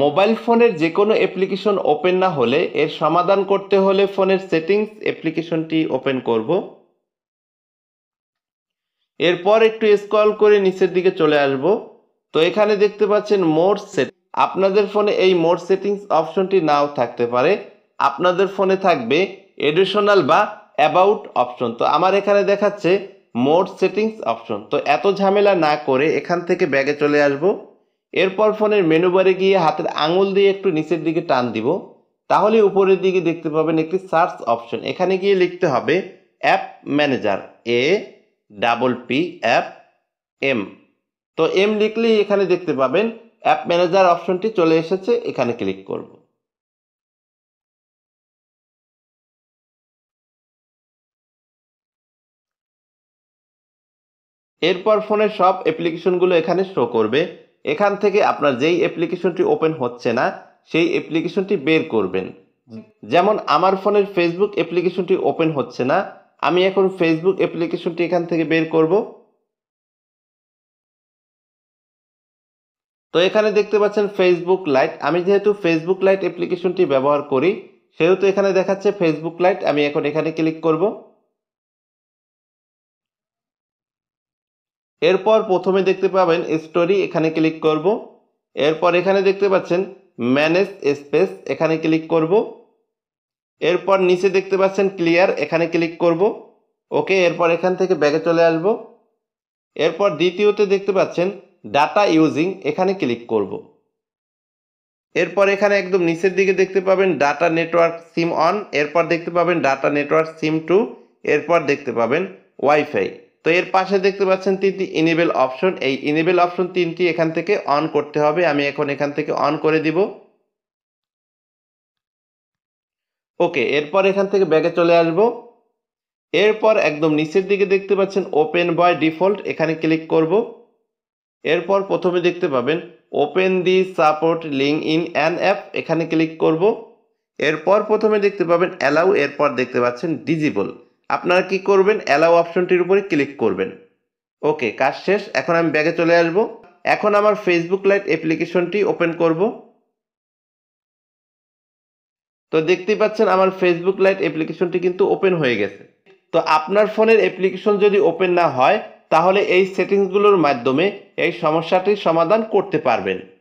mobile ফোনের যে কোনো অ্যাপ্লিকেশন ওপেন না হলে এর সমাধান করতে হলে ফোনের সেটিংস অ্যাপ্লিকেশনটি ওপেন করব এরপর একটু স্ক্রল করে নিচের দিকে চলে আসব তো এখানে দেখতে পাচ্ছেন মোর সেট আপনাদের ফোনে এই মোর সেটিংস অপশনটি নাও থাকতে পারে আপনাদের ফোনে থাকবে এডিশনাল বা অ্যাবাউট অপশন তো আমার এখানে দেখাচ্ছে মোর সেটিংস অপশন তো এত ঝামেলা না করে এখান থেকে ব্যাগে চলে আসবো এরপর ফোনের মেনু বারে গিয়ে হাতের আঙুল দিয়ে একটু নিচের দিকে টান দিব তাহলে উপরের দিকে দেখতে পাবেন একটি সার্চ অপশন এখানে গিয়ে লিখতে হবে অ্যাপ ম্যানেজার এ ডাবল পি অ্যাপ এম তো এম লিখলেই এখানে দেখতে পাবেন অ্যাপ ম্যানেজার অপশনটি চলে এসেছে এখানে ক্লিক করব এরপর ফোনের সব অ্যাপ্লিকেশনগুলো এখানে শো করবে এখান থেকে আপনার যেই অ্যাপ্লিকেশনটি ওপেন হচ্ছে না সেই অ্যাপ্লিকেশনটি বের করবেন যেমন আমার ফোনের ফেসবুক অ্যাপ্লিকেশনটি ওপেন হচ্ছে না আমি এখন ফেসবুক অ্যাপ্লিকেশনটি এখান থেকে বের করব তো এখানে দেখতে পাচ্ছেন ফেসবুক লাইট আমি যেহেতু ফেসবুক লাইট অ্যাপ্লিকেশনটি ব্যবহার করি সেহেতু এখানে দেখাচ্ছে ফেসবুক লাইট আমি এখন এখানে ক্লিক করবো এরপর প্রথমে দেখতে পাবেন স্টোরি এখানে ক্লিক করব এরপর এখানে দেখতে পাচ্ছেন ম্যানেজ স্পেস এখানে ক্লিক করব এরপর নিচে দেখতে পাচ্ছেন ক্লিয়ার এখানে ক্লিক করব ওকে এরপর এখান থেকে ব্যাগে চলে আসব এরপর দ্বিতীয়তে দেখতে পাচ্ছেন ডাটা ইউজিং এখানে ক্লিক করব এরপর এখানে একদম নিচের দিকে দেখতে পাবেন ডাটা নেটওয়ার্ক সিম অন এরপর দেখতে পাবেন ডাটা নেটওয়ার্ক সিম টু এরপর দেখতে পাবেন ওয়াইফাই তো এর পাশে দেখতে পাচ্ছেন তিনটি ইনেবেল অপশন এই ইনেবেল অপশন তিনটি এখান থেকে অন করতে হবে আমি এখন এখান থেকে অন করে দিব ওকে এরপর এখান থেকে ব্যাগে চলে আসব এরপর একদম নিচের দিকে দেখতে পাচ্ছেন ওপেন বয় ডিফল্ট এখানে ক্লিক করব এরপর প্রথমে দেখতে পাবেন open the support link in an app এখানে ক্লিক করব এরপর প্রথমে দেখতে পাবেন অ্যালাউ এরপর দেখতে পাচ্ছেন ডিজিবল আপনারা কি করবেন অ্যালাউ অপশনটির উপরে ক্লিক করবেন ওকে কাজ শেষ এখন আমি ব্যাগে চলে আসব এখন আমার ফেসবুক লাইট অ্যাপ্লিকেশনটি ওপেন করব তো দেখতেই পাচ্ছেন আমার ফেসবুক লাইট অ্যাপ্লিকেশনটি কিন্তু ওপেন হয়ে গেছে তো আপনার ফোনের অ্যাপ্লিকেশন যদি ওপেন না হয় তাহলে এই সেটিংসগুলোর মাধ্যমে এই সমস্যাটির সমাধান করতে পারবেন